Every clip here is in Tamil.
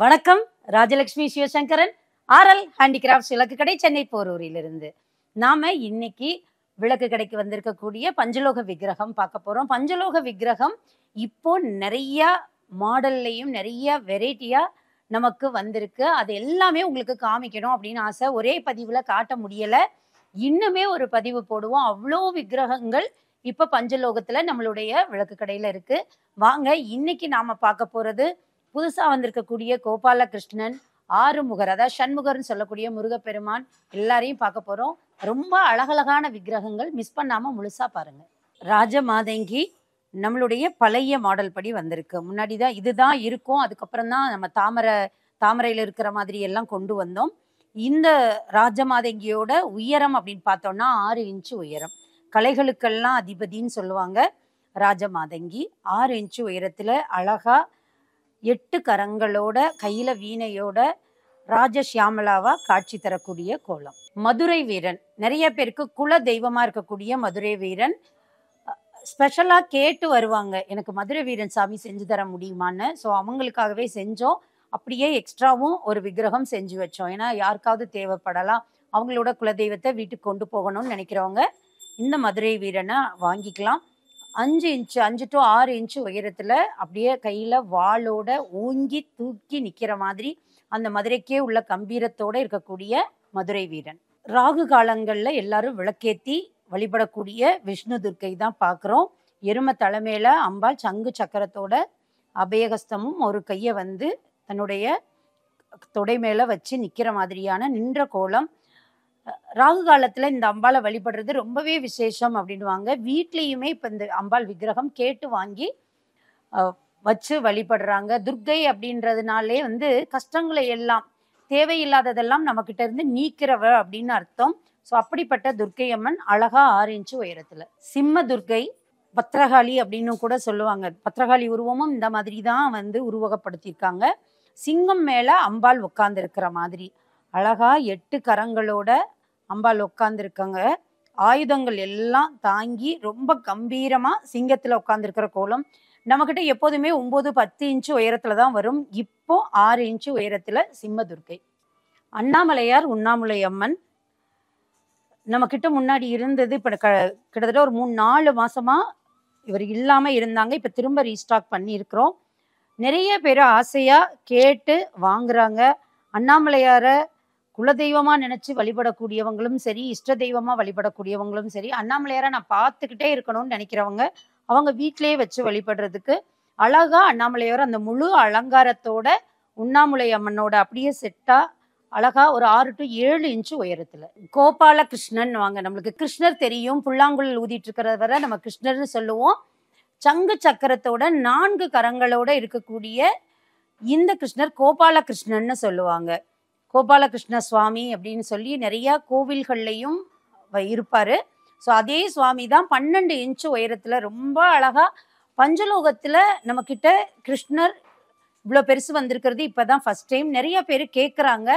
வணக்கம் ராஜலட்சுமி சிவசங்கரன் ஆர்எல் ஹேண்டிகிராஃப்ட்ஸ் விளக்கு கடை சென்னை போரூரிலிருந்து நாம் இன்னைக்கு விளக்கு கடைக்கு வந்திருக்கக்கூடிய பஞ்சலோக விக்கிரகம் பார்க்க போகிறோம் பஞ்சலோக விக்கிரகம் இப்போ நிறையா மாடல்லையும் நிறைய வெரைட்டியாக நமக்கு வந்திருக்கு அது எல்லாமே உங்களுக்கு காமிக்கணும் அப்படின்னு ஆசை ஒரே பதிவில் காட்ட முடியலை இன்னுமே ஒரு பதிவு போடுவோம் அவ்வளோ விக்கிரகங்கள் இப்போ பஞ்சலோகத்தில் நம்மளுடைய விளக்கு கடையில் இருக்குது வாங்க இன்னைக்கு நாம் பார்க்க போகிறது புதுசாக வந்திருக்கக்கூடிய கோபாலகிருஷ்ணன் ஆறுமுகர் அதாவது சண்முகர்னு சொல்லக்கூடிய முருகப்பெருமான் எல்லாரையும் பார்க்க போகிறோம் ரொம்ப அழகழகான விக்கிரகங்கள் மிஸ் பண்ணாமல் முழுசாக பாருங்கள் ராஜமாதங்கி நம்மளுடைய பழைய மாடல் படி வந்திருக்கு முன்னாடி தான் இதுதான் இருக்கும் அதுக்கப்புறம் தான் நம்ம தாமரை தாமரையில் இருக்கிற மாதிரி எல்லாம் கொண்டு வந்தோம் இந்த ராஜமாதங்கியோட உயரம் அப்படின்னு பார்த்தோம்னா ஆறு இன்ச்சு உயரம் கலைகளுக்கெல்லாம் அதிபதின்னு சொல்லுவாங்க ராஜமாதங்கி ஆறு இன்ச்சு உயரத்தில் அழகாக எட்டு கரங்களோட கையில வீணையோட ராஜஷியாமலாவா காட்சி தரக்கூடிய கோலம் மதுரை வீரன் நிறைய பேருக்கு குல தெய்வமா இருக்கக்கூடிய மதுரை வீரன் ஸ்பெஷலாக கேட்டு வருவாங்க எனக்கு மதுரை வீரன் சாமி செஞ்சு தர முடியுமான்னு ஸோ அவங்களுக்காகவே செஞ்சோம் அப்படியே எக்ஸ்ட்ராவும் ஒரு விக்கிரகம் செஞ்சு வச்சோம் ஏன்னா யாருக்காவது தேவைப்படலாம் அவங்களோட குலதெய்வத்தை வீட்டுக்கு கொண்டு போகணும்னு நினைக்கிறவங்க இந்த மதுரை வீரனை வாங்கிக்கலாம் அஞ்சு இன்ச்சு அஞ்சு டு ஆறு இன்ச்சு உயரத்தில் அப்படியே கையில் வாளோட ஓங்கி தூக்கி நிற்கிற மாதிரி அந்த மதுரைக்கே உள்ள கம்பீரத்தோடு இருக்கக்கூடிய மதுரை வீரன் ராகு காலங்களில் எல்லாரும் விளக்கேற்றி வழிபடக்கூடிய விஷ்ணு துர்க்கை தான் பார்க்குறோம் எரும தலைமையில் அம்பாள் சங்கு சக்கரத்தோட அபயகஸ்தமும் ஒரு கையை வந்து தன்னுடைய தொடை மேலே வச்சு நிற்கிற மாதிரியான நின்ற கோலம் ராகு காலத்துல இந்த அம்பாலை வழிபடுறது ரொம்பவே விசேஷம் அப்படின்வாங்க வீட்லேயுமே இப்போ இந்த அம்பாள் விக்கிரகம் கேட்டு வாங்கி வச்சு வழிபடுறாங்க துர்க்கை அப்படின்றதுனாலே வந்து கஷ்டங்களை எல்லாம் தேவையில்லாததெல்லாம் கிட்ட இருந்து நீக்கிறவ அப்படின்னு அர்த்தம் ஸோ அப்படிப்பட்ட துர்க்கை அம்மன் அழகா ஆறு இன்ச்சு உயரத்துல சிம்ம துர்க்கை பத்திரகாளி அப்படின்னு கூட சொல்லுவாங்க பத்திரகாளி உருவமும் இந்த மாதிரி தான் வந்து உருவகப்படுத்தியிருக்காங்க சிங்கம் மேலே அம்பாள் இருக்கிற மாதிரி அழகா எட்டு கரங்களோட அம்பாள் உட்காந்துருக்காங்க ஆயுதங்கள் எல்லாம் தாங்கி ரொம்ப கம்பீரமாக சிங்கத்தில் உட்காந்துருக்கிற கோலம் நம்மக்கிட்ட எப்போதுமே ஒம்பது பத்து இன்ச்சு உயரத்தில் தான் வரும் இப்போ ஆறு இன்ச்சு உயரத்தில் சிம்மதுர்க்கை அண்ணாமலையார் உண்ணாமலை அம்மன் நம்மக்கிட்ட முன்னாடி இருந்தது இப்போ க கிட்டத்தட்ட ஒரு மூணு நாலு மாதமாக இவர் இல்லாமல் இருந்தாங்க இப்போ திரும்ப ரீஸ்டாக் பண்ணியிருக்கிறோம் நிறைய பேர் ஆசையாக கேட்டு வாங்குறாங்க அண்ணாமலையாரை குலதெய்வமா நினைச்சு வழிபடக்கூடியவங்களும் சரி இஷ்ட தெய்வமா வழிபடக்கூடியவங்களும் சரி அண்ணாமலையாரை நான் பார்த்துக்கிட்டே இருக்கணும்னு நினைக்கிறவங்க அவங்க வீட்டிலேயே வச்சு வழிபடுறதுக்கு அழகா அண்ணாமலையார் அந்த முழு அலங்காரத்தோட உண்ணாமுலை அம்மனோட அப்படியே செட்டா அழகா ஒரு ஆறு டு ஏழு இன்ச்சு உயரத்துல கோபால கிருஷ்ணன் வாங்க நம்மளுக்கு கிருஷ்ணர் தெரியும் புல்லாங்குழல் ஊதிட்டு இருக்கிறத வரை நம்ம கிருஷ்ணர்னு சொல்லுவோம் சங்கு சக்கரத்தோட நான்கு கரங்களோட இருக்கக்கூடிய இந்த கிருஷ்ணர் கோபால கிருஷ்ணன்னு சொல்லுவாங்க கோபாலகிருஷ்ண சுவாமி அப்படின்னு சொல்லி நிறையா கோவில்கள்லையும் இருப்பார் ஸோ அதே சுவாமி தான் பன்னெண்டு இன்ச்சு உயரத்தில் ரொம்ப அழகாக பஞ்சலோகத்தில் நம்மக்கிட்ட கிருஷ்ணர் இவ்வளோ பெருசு வந்திருக்கிறது இப்போ தான் ஃபஸ்ட் டைம் நிறைய பேர் கேட்குறாங்க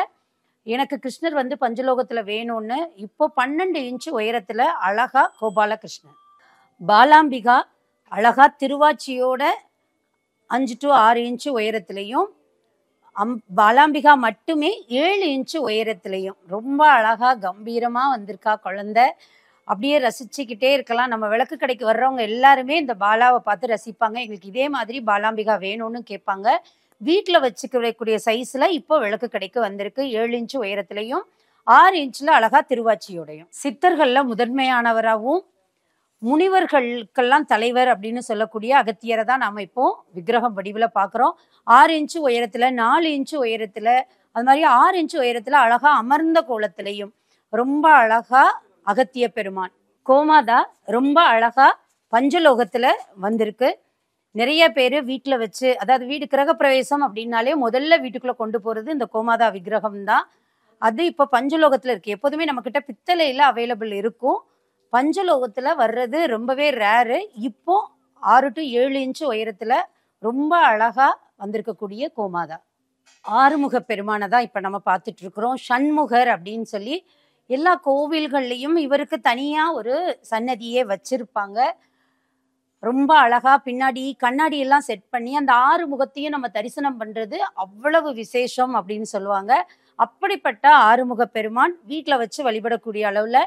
எனக்கு கிருஷ்ணர் வந்து பஞ்சலோகத்தில் வேணும்னு இப்போ பன்னெண்டு இன்ச்சு உயரத்தில் அழகா கோபாலகிருஷ்ணன் பாலாம்பிகா அழகா திருவாச்சியோட அஞ்சு டு ஆறு இன்ச்சு உயரத்துலையும் அம் பாலாம்பிகா மட்டுமே ஏழு இன்ச்சு உயரத்துலையும் ரொம்ப அழகாக கம்பீரமாக வந்திருக்கா குழந்த அப்படியே ரசிச்சுக்கிட்டே இருக்கலாம் நம்ம விளக்கு கடைக்கு வர்றவங்க எல்லாருமே இந்த பாலாவை பார்த்து ரசிப்பாங்க எங்களுக்கு இதே மாதிரி பாலாம்பிகா வேணும்னு கேட்பாங்க வீட்டில் வச்சுக்கக்கூடிய சைஸில் இப்போ விளக்கு கடைக்கு வந்திருக்கு ஏழு இன்ச்சு உயரத்துலையும் ஆறு இன்ச்சில் அழகாக திருவாச்சியோடையும் சித்தர்களில் முதன்மையானவராகவும் முனிவர்களுக்கெல்லாம் தலைவர் அப்படின்னு சொல்லக்கூடிய அகத்தியரை தான் நாம் இப்போ விக்கிரகம் வடிவில் பார்க்குறோம் ஆறு இன்ச்சு உயரத்தில் நாலு இன்ச்சு உயரத்தில் அது மாதிரி ஆறு இன்ச்சு உயரத்தில் அழகாக அமர்ந்த கோலத்திலையும் ரொம்ப அழகாக அகத்திய பெருமான் கோமாதா ரொம்ப அழகாக பஞ்சலோகத்தில் வந்திருக்கு நிறைய பேர் வீட்டில் வச்சு அதாவது வீடு கிரகப்பிரவேசம் அப்படின்னாலே முதல்ல வீட்டுக்குள்ளே கொண்டு போகிறது இந்த கோமாதா விக்கிரகம் தான் அது இப்போ பஞ்சலோகத்தில் இருக்குது எப்போதுமே நம்மக்கிட்ட பித்தளையில் அவைலபிள் இருக்கும் பஞ்சலோகத்தில் வர்றது ரொம்பவே ரேரு இப்போ ஆறு டு ஏழு இன்ச்சு உயரத்தில் ரொம்ப அழகாக வந்திருக்கக்கூடிய கோமாதா ஆறுமுக பெருமானை தான் இப்போ நம்ம பார்த்துட்டு இருக்கிறோம் சண்முகர் அப்படின்னு சொல்லி எல்லா கோவில்கள்லையும் இவருக்கு தனியாக ஒரு சன்னதியே வச்சிருப்பாங்க ரொம்ப அழகா பின்னாடி கண்ணாடி எல்லாம் செட் பண்ணி அந்த ஆறு முகத்தையும் நம்ம தரிசனம் பண்றது அவ்வளவு விசேஷம் அப்படின்னு சொல்லுவாங்க அப்படிப்பட்ட ஆறுமுக பெருமான் வீட்டில் வச்சு வழிபடக்கூடிய அளவில்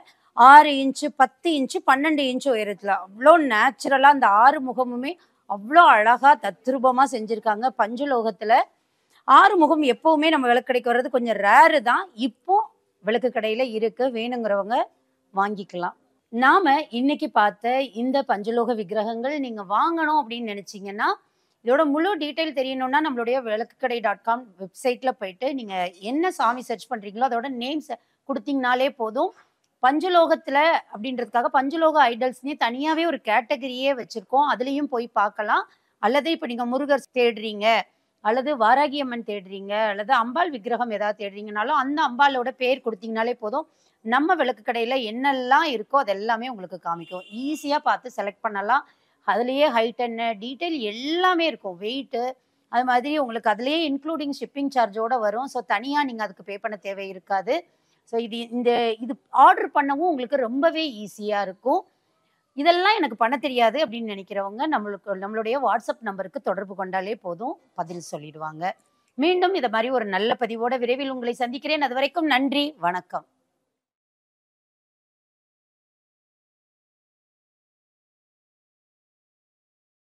ஆறு இன்ச்சு பத்து இன்ச்சு பன்னெண்டு இன்ச்சு உயரத்தில் அவ்வளோ நேச்சுரலாக அந்த ஆறு முகமுமே அவ்வளோ அழகாக தத்ரூபமாக செஞ்சுருக்காங்க பஞ்சலோகத்தில் ஆறு முகம் எப்போவுமே நம்ம விளக்கடைக்கு வர்றது கொஞ்சம் ரேரு தான் இப்போ விளக்கு கடையில் இருக்க வேணுங்கிறவங்க வாங்கிக்கலாம் நாம் இன்னைக்கு பார்த்த இந்த பஞ்சலோக விக்கிரகங்கள் நீங்கள் வாங்கணும் அப்படின்னு நினச்சிங்கன்னா இதோட முழு டீட்டெயில் தெரியணும்னா நம்மளுடைய விளக்கு கடை டாட் காம் வெப்சைட்டில் போயிட்டு நீங்கள் என்ன சாமி சர்ச் பண்ணுறீங்களோ அதோட நேம்ஸ் கொடுத்தீங்கனாலே போதும் பஞ்சலோகத்துல அப்படின்றதுக்காக பஞ்சலோக ஐடல்ஸ்னே தனியாவே ஒரு கேட்டகரியே வச்சிருக்கோம் அதுலயும் போய் பார்க்கலாம் அல்லது இப்போ நீங்க முருகர் தேடுறீங்க அல்லது வாராகியம்மன் தேடுறீங்க அல்லது அம்பாள் விக்கிரகம் ஏதாவது தேடுறீங்கனாலும் அந்த அம்பாலோட பேர் கொடுத்தீங்கனாலே போதும் நம்ம விளக்கு கடையில் என்னெல்லாம் இருக்கோ அதெல்லாமே உங்களுக்கு காமிக்கும் ஈஸியாக பார்த்து செலக்ட் பண்ணலாம் அதுலயே ஹைட் என்ன டீட்டெயில் எல்லாமே இருக்கும் வெயிட்டு அது மாதிரி உங்களுக்கு அதுலேயே இன்க்ளூடிங் ஷிப்பிங் சார்ஜோடு வரும் ஸோ தனியாக நீங்கள் அதுக்கு பே பண்ண தேவை இருக்காது ஸோ இது இந்த இது ஆர்டர் பண்ணவும் உங்களுக்கு ரொம்பவே ஈஸியாக இருக்கும் இதெல்லாம் எனக்கு பண்ண தெரியாது அப்படின்னு நினைக்கிறவங்க நம்மளுக்கு நம்மளுடைய வாட்ஸ்அப் நம்பருக்கு தொடர்பு கொண்டாலே போதும் பதில் சொல்லிடுவாங்க மீண்டும் இதை மாதிரி ஒரு நல்ல பதிவோட விரைவில் உங்களை சந்திக்கிறேன் அது வரைக்கும் நன்றி வணக்கம்